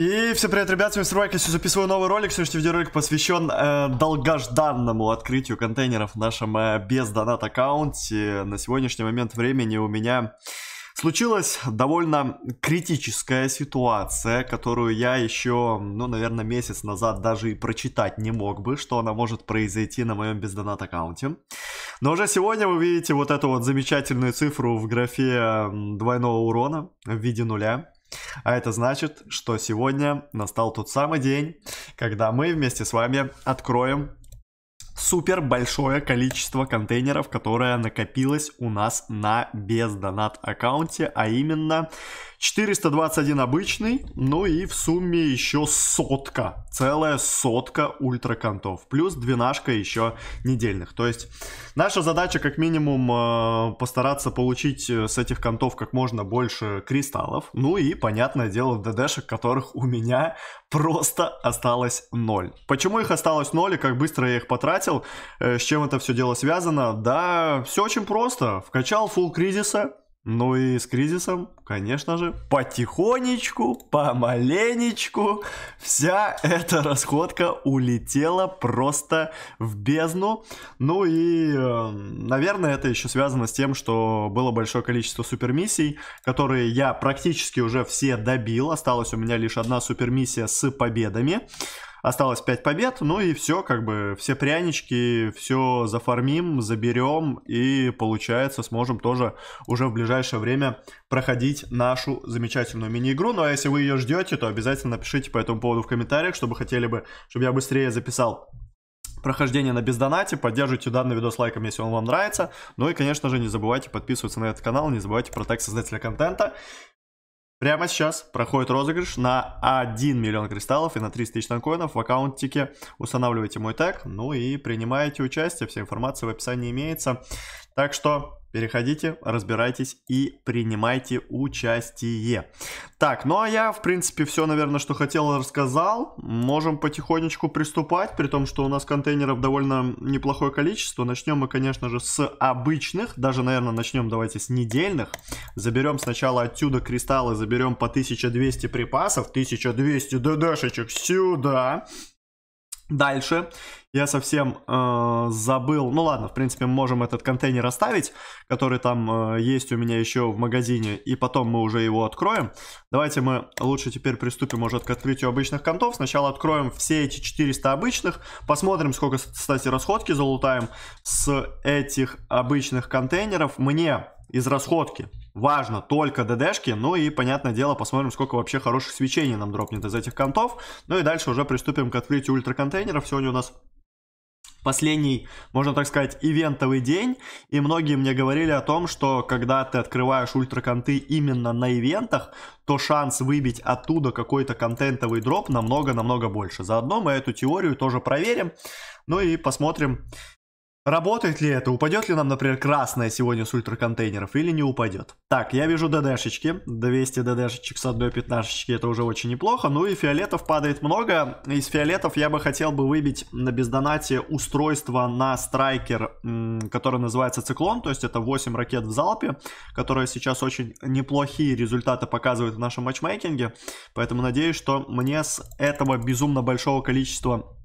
И всем привет, ребят, с вами Сурвайк, я записываю новый ролик, сегодняшний видеоролик посвящен э, долгожданному открытию контейнеров в нашем э, без аккаунте. На сегодняшний момент времени у меня случилась довольно критическая ситуация, которую я еще, ну, наверное, месяц назад даже и прочитать не мог бы, что она может произойти на моем бездонат аккаунте. Но уже сегодня вы видите вот эту вот замечательную цифру в графе двойного урона в виде нуля. А это значит, что сегодня настал тот самый день, когда мы вместе с вами откроем супер большое количество контейнеров, которое накопилось у нас на бездонат аккаунте, а именно 421 обычный, ну и в сумме еще сотка, целая сотка ультракантов, плюс двенашка еще недельных. То есть наша задача как минимум э, постараться получить э, с этих кантов как можно больше кристаллов, ну и, понятное дело, ДДшек, которых у меня просто осталось ноль. Почему их осталось ноль и как быстро я их потратил, э, с чем это все дело связано? Да, все очень просто. Вкачал Full кризиса, ну и с кризисом, конечно же, потихонечку, помаленечку вся эта расходка улетела просто в бездну. Ну и, э, наверное, это еще связано с тем, что было большое количество супермиссий, которые я практически уже все добил. Осталась у меня лишь одна супермиссия с победами осталось 5 побед, ну и все, как бы, все прянички, все зафармим, заберем и, получается, сможем тоже уже в ближайшее время проходить нашу замечательную мини-игру. Ну а если вы ее ждете, то обязательно напишите по этому поводу в комментариях, чтобы хотели бы, чтобы я быстрее записал прохождение на бездонате. Поддерживайте данный видос лайком, если он вам нравится. Ну и, конечно же, не забывайте подписываться на этот канал, не забывайте про тег создателя контента. Прямо сейчас проходит розыгрыш на 1 миллион кристаллов и на 300 тысяч танкоинов в аккаунтике. Устанавливайте мой тег, ну и принимайте участие. Вся информация в описании имеется. Так что Переходите, разбирайтесь и принимайте участие. Так, ну а я, в принципе, все, наверное, что хотел, рассказал. Можем потихонечку приступать, при том, что у нас контейнеров довольно неплохое количество. Начнем мы, конечно же, с обычных, даже, наверное, начнем давайте с недельных. Заберем сначала отсюда кристаллы, заберем по 1200 припасов, 1200 ДДшечек сюда. Дальше я совсем э, забыл. Ну ладно, в принципе, мы можем этот контейнер оставить, который там э, есть у меня еще в магазине, и потом мы уже его откроем. Давайте мы лучше теперь приступим, может, к открытию обычных контов. Сначала откроем все эти 400 обычных, посмотрим, сколько, кстати, расходки залутаем с этих обычных контейнеров. Мне из расходки. Важно только ДДшки, ну и, понятное дело, посмотрим, сколько вообще хороших свечений нам дропнет из этих контов. Ну и дальше уже приступим к открытию ультраконтейнеров. Сегодня у нас последний, можно так сказать, ивентовый день, и многие мне говорили о том, что когда ты открываешь ультраконты именно на ивентах, то шанс выбить оттуда какой-то контентовый дроп намного-намного больше. Заодно мы эту теорию тоже проверим, ну и посмотрим, Работает ли это? Упадет ли нам, например, красная сегодня с ультраконтейнеров или не упадет? Так, я вижу ДДшечки. 200 ДДшечек с одной пятнашечки, это уже очень неплохо. Ну и фиолетов падает много. Из фиолетов я бы хотел бы выбить на бездонате устройство на страйкер, которое называется циклон. То есть это 8 ракет в залпе, которые сейчас очень неплохие результаты показывают в нашем матчмейкинге. Поэтому надеюсь, что мне с этого безумно большого количества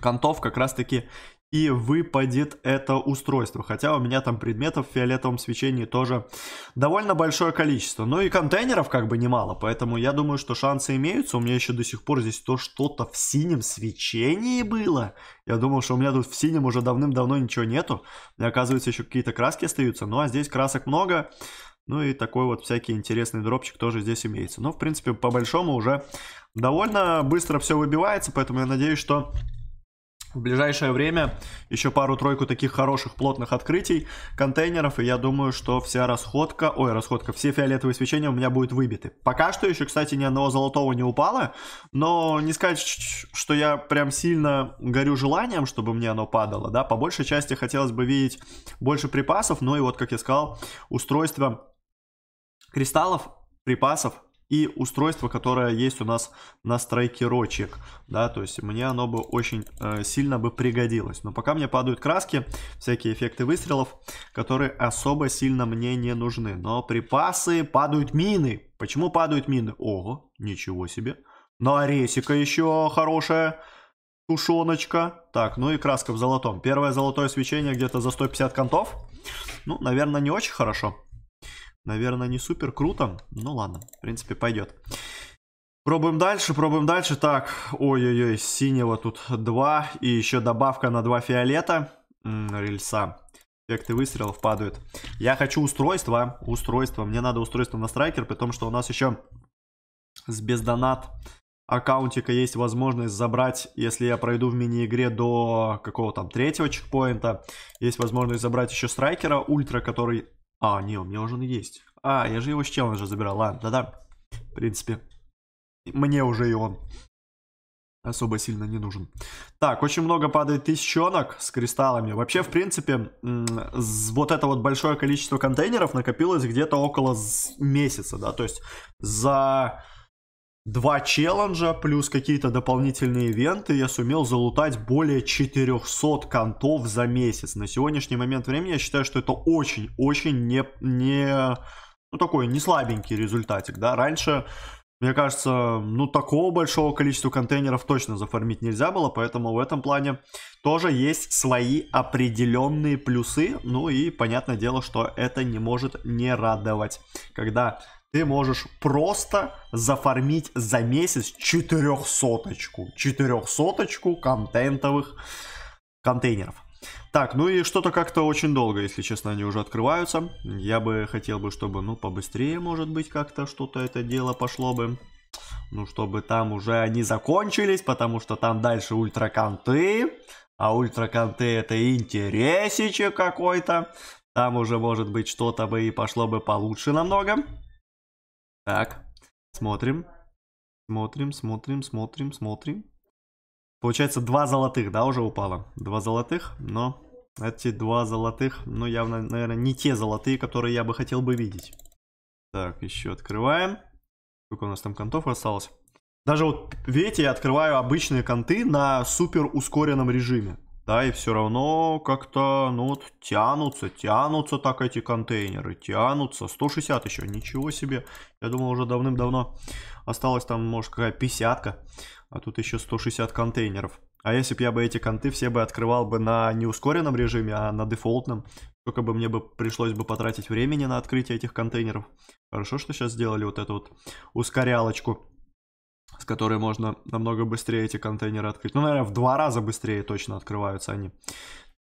контов как раз-таки и выпадет это устройство. Хотя у меня там предметов в фиолетовом свечении тоже довольно большое количество. Ну и контейнеров как бы немало, поэтому я думаю, что шансы имеются. У меня еще до сих пор здесь то что-то в синем свечении было. Я думал, что у меня тут в синем уже давным-давно ничего нету. И оказывается, еще какие-то краски остаются. Ну а здесь красок много. Ну и такой вот всякий интересный дропчик тоже здесь имеется. Но, в принципе, по большому уже довольно быстро все выбивается, поэтому я надеюсь, что в ближайшее время еще пару-тройку таких хороших плотных открытий контейнеров, и я думаю, что вся расходка, ой, расходка, все фиолетовые свечения у меня будут выбиты. Пока что еще, кстати, ни одного золотого не упало, но не сказать, что я прям сильно горю желанием, чтобы мне оно падало, да, по большей части хотелось бы видеть больше припасов, ну и вот, как я сказал, устройство кристаллов, припасов, и устройство, которое есть у нас на страйкерочек, да, то есть мне оно бы очень э, сильно бы пригодилось. Но пока мне падают краски, всякие эффекты выстрелов, которые особо сильно мне не нужны. Но припасы падают мины. Почему падают мины? Ого, ничего себе. Ну а ресика еще хорошая тушеночка. Так, ну и краска в золотом. Первое золотое свечение где-то за 150 контов. Ну, наверное, не очень хорошо. Наверное, не супер круто. Ну ладно, в принципе, пойдет. Пробуем дальше, пробуем дальше. Так, ой-ой-ой, синего тут два И еще добавка на два фиолета. М -м, рельса. Эффекты выстрелов падают. Я хочу устройство. Устройство. Мне надо устройство на страйкер, при том, что у нас еще с бездонат аккаунтика есть возможность забрать, если я пройду в мини-игре до какого то там третьего чекпоинта, есть возможность забрать еще страйкера ультра, который а, не, у меня уже он есть. А, я же его с челленджа забирал. Ладно, да-да. В принципе, мне уже и он особо сильно не нужен. Так, очень много падает тысячонок с кристаллами. Вообще, в принципе, вот это вот большое количество контейнеров накопилось где-то около месяца, да, то есть за два челленджа плюс какие-то дополнительные ивенты я сумел залутать более 400 контов за месяц. На сегодняшний момент времени я считаю, что это очень-очень не, не... Ну, такой не слабенький результатик, да. Раньше, мне кажется, ну, такого большого количества контейнеров точно зафармить нельзя было, поэтому в этом плане тоже есть свои определенные плюсы. Ну и понятное дело, что это не может не радовать, когда ты можешь просто зафармить за месяц четырехсоточку. Четырехсоточку контентовых контейнеров. Так, ну и что-то как-то очень долго, если честно, они уже открываются. Я бы хотел бы, чтобы, ну, побыстрее, может быть, как-то что-то это дело пошло бы. Ну, чтобы там уже они закончились, потому что там дальше ультраканты. А ультраканты это интересище какой-то. Там уже, может быть, что-то бы и пошло бы получше намного. Так, смотрим. Смотрим, смотрим, смотрим, смотрим. Получается, два золотых, да, уже упало? Два золотых, но эти два золотых, ну, явно, наверное, не те золотые, которые я бы хотел бы видеть. Так, еще открываем. Сколько у нас там контов осталось? Даже вот, видите, я открываю обычные конты на супер ускоренном режиме да, и все равно как-то, ну вот, тянутся, тянутся так эти контейнеры, тянутся, 160 еще, ничего себе, я думал уже давным-давно осталось там, может, какая 50 а тут еще 160 контейнеров. А если бы я бы эти конты все бы открывал бы на неускоренном режиме, а на дефолтном, сколько бы мне бы пришлось бы потратить времени на открытие этих контейнеров. Хорошо, что сейчас сделали вот эту вот ускорялочку с которой можно намного быстрее эти контейнеры открыть. Ну, наверное, в два раза быстрее точно открываются они.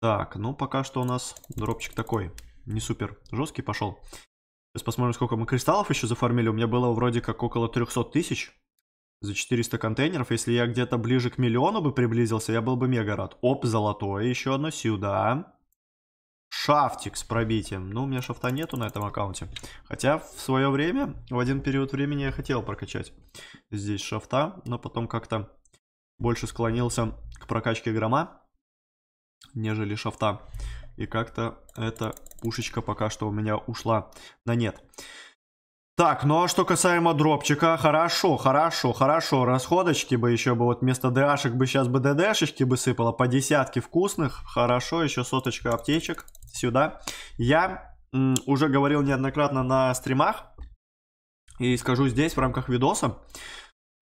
Так, ну пока что у нас дропчик такой, не супер жесткий пошел. Сейчас посмотрим, сколько мы кристаллов еще зафармили. У меня было вроде как около 300 тысяч за 400 контейнеров. Если я где-то ближе к миллиону бы приблизился, я был бы мега рад. Оп, золотое еще одно сюда. Шафтик с пробитием. Ну, у меня шафта нету на этом аккаунте. Хотя в свое время, в один период времени я хотел прокачать здесь шафта, но потом как-то больше склонился к прокачке грома, нежели шафта. И как-то эта пушечка пока что у меня ушла на нет. Так, ну а что касаемо дропчика, хорошо, хорошо, хорошо, расходочки бы еще бы, вот вместо ДАшек бы сейчас бы ДДшечки бы сыпало, по десятке вкусных, хорошо, еще соточка аптечек, сюда. Я уже говорил неоднократно на стримах и скажу здесь в рамках видоса,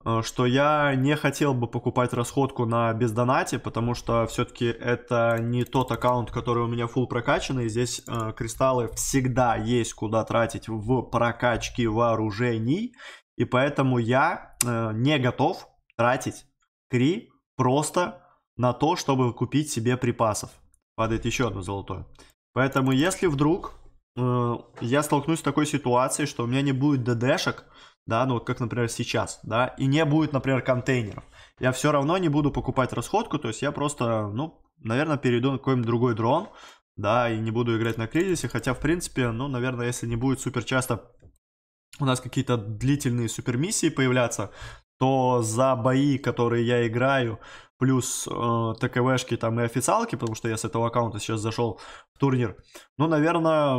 э, что я не хотел бы покупать расходку на бездонате, потому что все-таки это не тот аккаунт, который у меня full прокачанный. Здесь э, кристаллы всегда есть куда тратить в прокачке вооружений. И поэтому я э, не готов тратить кри просто на то, чтобы купить себе припасов. Падает еще одно золотое. Поэтому, если вдруг э, я столкнусь с такой ситуацией, что у меня не будет ДДшек, да, ну вот как, например, сейчас, да, и не будет, например, контейнеров, я все равно не буду покупать расходку, то есть я просто, ну, наверное, перейду на какой-нибудь другой дрон, да, и не буду играть на кризисе, хотя, в принципе, ну, наверное, если не будет супер часто у нас какие-то длительные супер миссии появляться, то за бои, которые я играю, плюс э, ТКВшки там и официалки, потому что я с этого аккаунта сейчас зашел, турнир. Ну, наверное,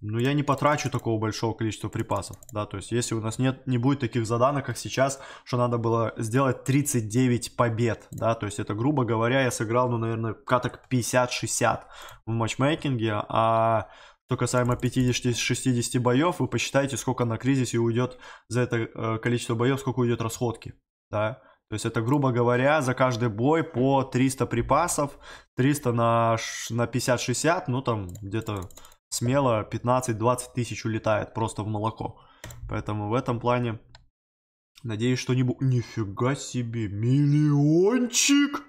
ну, я не потрачу такого большого количества припасов, да, то есть если у нас нет, не будет таких заданок, как сейчас, что надо было сделать 39 побед, да, то есть это, грубо говоря, я сыграл, ну, наверное, каток 50-60 в матчмейкинге, а что касаемо 50-60 боев, вы посчитайте, сколько на кризисе уйдет за это э, количество боев, сколько уйдет расходки, да, то есть это, грубо говоря, за каждый бой по 300 припасов, 300 на, на 50-60, ну там где-то смело 15-20 тысяч улетает просто в молоко. Поэтому в этом плане надеюсь, что не будет... Нифига себе, миллиончик!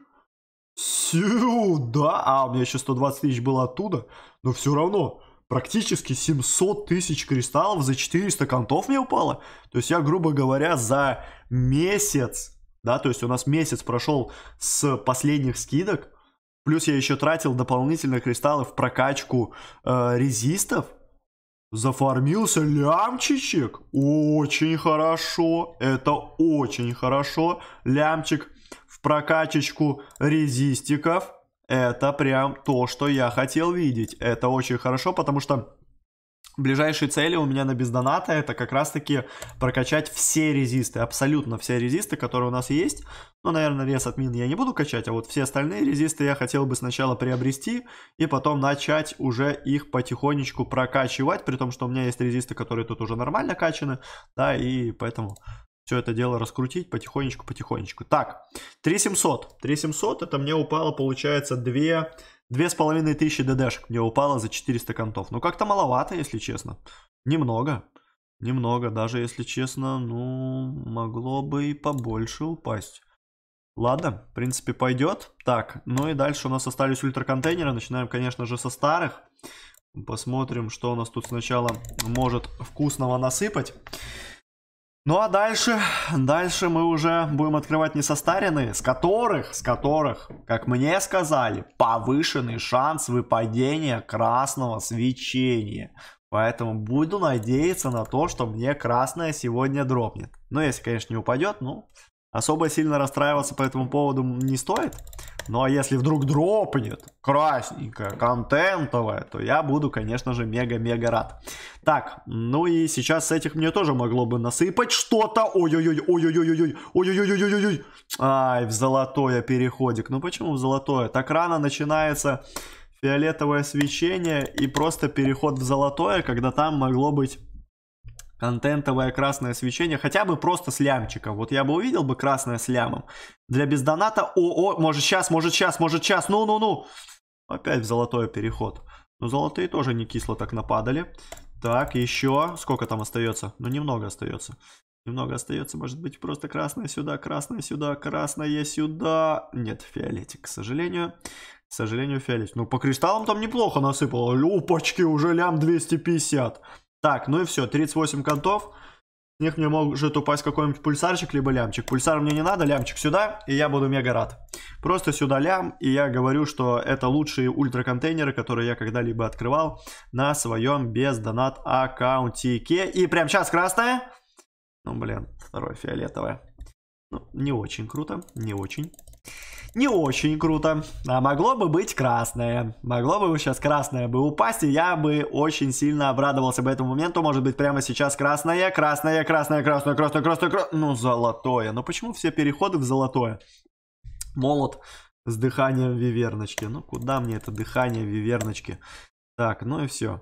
Сюда! А, у меня еще 120 тысяч было оттуда, но все равно практически 700 тысяч кристаллов за 400 контов мне упало. То есть я, грубо говоря, за месяц да, то есть у нас месяц прошел с последних скидок, плюс я еще тратил дополнительно кристаллы в прокачку э, резистов, Зафармился лямчичек. Очень хорошо. Это очень хорошо. Лямчик в прокачечку резистиков. Это прям то, что я хотел видеть. Это очень хорошо, потому что Ближайшие цели у меня на бездоната это как раз-таки прокачать все резисты, абсолютно все резисты, которые у нас есть. Ну, наверное, рез админ я не буду качать, а вот все остальные резисты я хотел бы сначала приобрести и потом начать уже их потихонечку прокачивать, при том, что у меня есть резисты, которые тут уже нормально качаны, да, и поэтому все это дело раскрутить потихонечку-потихонечку. Так, 3700. 3700 это мне упало, получается, 2... Две с половиной тысячи ДДшек мне упало за 400 контов. Ну, как-то маловато, если честно. Немного. Немного, даже если честно, ну, могло бы и побольше упасть. Ладно, в принципе, пойдет. Так, ну и дальше у нас остались ультраконтейнеры. Начинаем, конечно же, со старых. Посмотрим, что у нас тут сначала может вкусного насыпать. Ну а дальше, дальше мы уже будем открывать несостаренные, с которых, с которых, как мне сказали, повышенный шанс выпадения красного свечения. Поэтому буду надеяться на то, что мне красное сегодня дропнет. Ну, если, конечно, не упадет, ну, Особо сильно расстраиваться по этому поводу не стоит. Ну а если вдруг дропнет красненькое, контентовое, то я буду, конечно же, мега-мега рад. Так, ну и сейчас с этих мне тоже могло бы насыпать что-то. Ой-ой-ой, ой-ой-ой-ой, ой-ой-ой-ой-ой-ой. Ай, в золотое переходик. Ну почему в золотое? Так рано начинается фиолетовое свечение и просто переход в золотое, когда там могло быть контентовое красное свечение, хотя бы просто с лямчиком. Вот я бы увидел бы красное с лямом. Для бездоната, о, о, может сейчас, может сейчас, может сейчас, ну, ну, ну. Опять в золотой переход. Но ну, золотые тоже не кисло так нападали. Так, еще. Сколько там остается? Ну, немного остается. Немного остается, может быть, просто красное сюда, красное сюда, красное сюда. Нет, фиолетик, к сожалению. К сожалению, фиолетик. Ну, по кристаллам там неплохо насыпало. Опачки, уже лям 250. Так, ну и все, 38 контов. С них мне может упасть какой-нибудь пульсарчик, либо лямчик. Пульсар мне не надо, лямчик сюда, и я буду мега рад. Просто сюда лям, и я говорю, что это лучшие ультраконтейнеры, которые я когда-либо открывал на своем бездонат донат аккаунтике. И прям сейчас красная. Ну, блин, второе фиолетовое. Ну, не очень круто, не очень не очень круто. А могло бы быть красное. Могло бы сейчас красное бы упасть, и я бы очень сильно обрадовался бы этому моменту. Может быть, прямо сейчас красное, красное, красное, красное, красное, красное, красное. Ну, золотое. Но ну, почему все переходы в золотое? Молот с дыханием виверночки. Ну, куда мне это дыхание виверночки? Так, ну и все.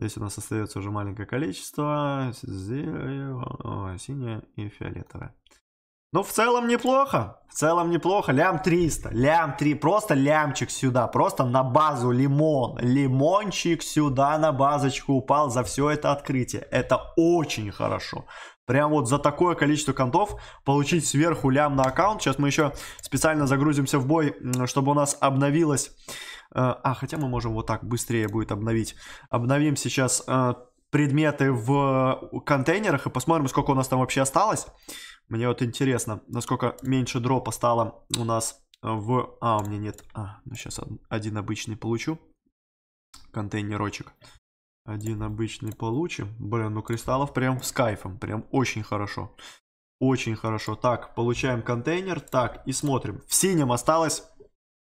Здесь у нас остается уже маленькое количество. Синее и фиолетовое. Ну, в целом неплохо. В целом неплохо. Лям 300. Лям 3. Просто лямчик сюда. Просто на базу лимон. Лимончик сюда на базочку упал за все это открытие. Это очень хорошо. Прям вот за такое количество контов получить сверху лям на аккаунт. Сейчас мы еще специально загрузимся в бой, чтобы у нас обновилось... Э, а, хотя мы можем вот так быстрее будет обновить. Обновим сейчас э, предметы в э, контейнерах и посмотрим, сколько у нас там вообще осталось. Мне вот интересно, насколько меньше дропа стало у нас э, в... А, у меня нет... А, ну сейчас один обычный получу. Контейнерочек. Один обычный получим. Блин, ну кристаллов прям с кайфом. Прям очень хорошо. Очень хорошо. Так, получаем контейнер. Так, и смотрим. В синем осталось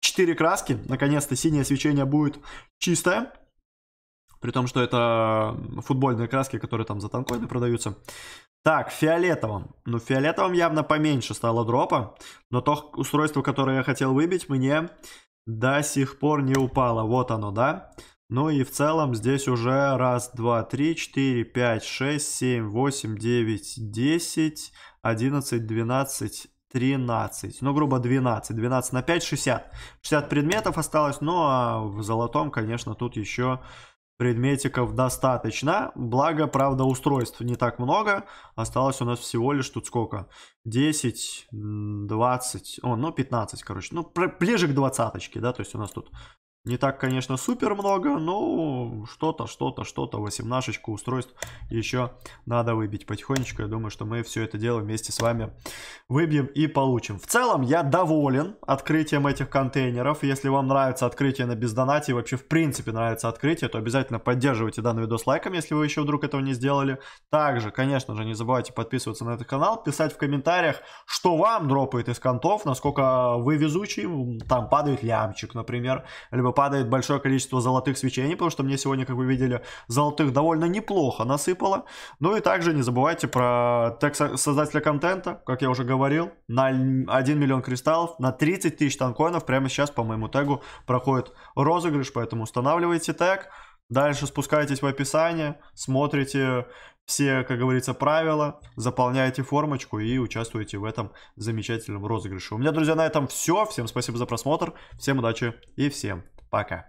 4 краски. Наконец-то синее свечение будет чистое. При том, что это футбольные краски, которые там за танкоины продаются. Так, фиолетовым. Ну, фиолетовым явно поменьше стало дропа. Но то устройство, которое я хотел выбить, мне до сих пор не упало. Вот оно, да? Ну и в целом здесь уже раз, два, три, четыре, пять, шесть, семь, восемь, девять, десять, одиннадцать, двенадцать, 13, ну, грубо 12, 12 на 5, 60. 60 предметов осталось, ну, а в золотом, конечно, тут еще предметиков достаточно. Благо, правда, устройств не так много. Осталось у нас всего лишь тут сколько? 10, 20, о, ну 15, короче. Ну, ближе к двадцаточке, да, то есть у нас тут не так, конечно, супер много, но что-то, что-то, что-то, 18 устройств еще надо выбить потихонечку. Я думаю, что мы все это дело вместе с вами выбьем и получим. В целом, я доволен открытием этих контейнеров. Если вам нравится открытие на бездонате и вообще в принципе нравится открытие, то обязательно поддерживайте данный видос лайком, если вы еще вдруг этого не сделали. Также, конечно же, не забывайте подписываться на этот канал, писать в комментариях, что вам дропает из контов, насколько вы везучий, там падает лямчик, например, либо падает большое количество золотых свечений, потому что мне сегодня, как вы видели, золотых довольно неплохо насыпало. Ну и также не забывайте про тег создателя контента, как я уже говорил, на 1 миллион кристаллов, на 30 тысяч танкоинов прямо сейчас по моему тегу проходит розыгрыш, поэтому устанавливайте тег. Дальше спускаетесь в описание, смотрите все, как говорится, правила, заполняете формочку и участвуете в этом замечательном розыгрыше. У меня, друзья, на этом все. Всем спасибо за просмотр, всем удачи и всем Пока.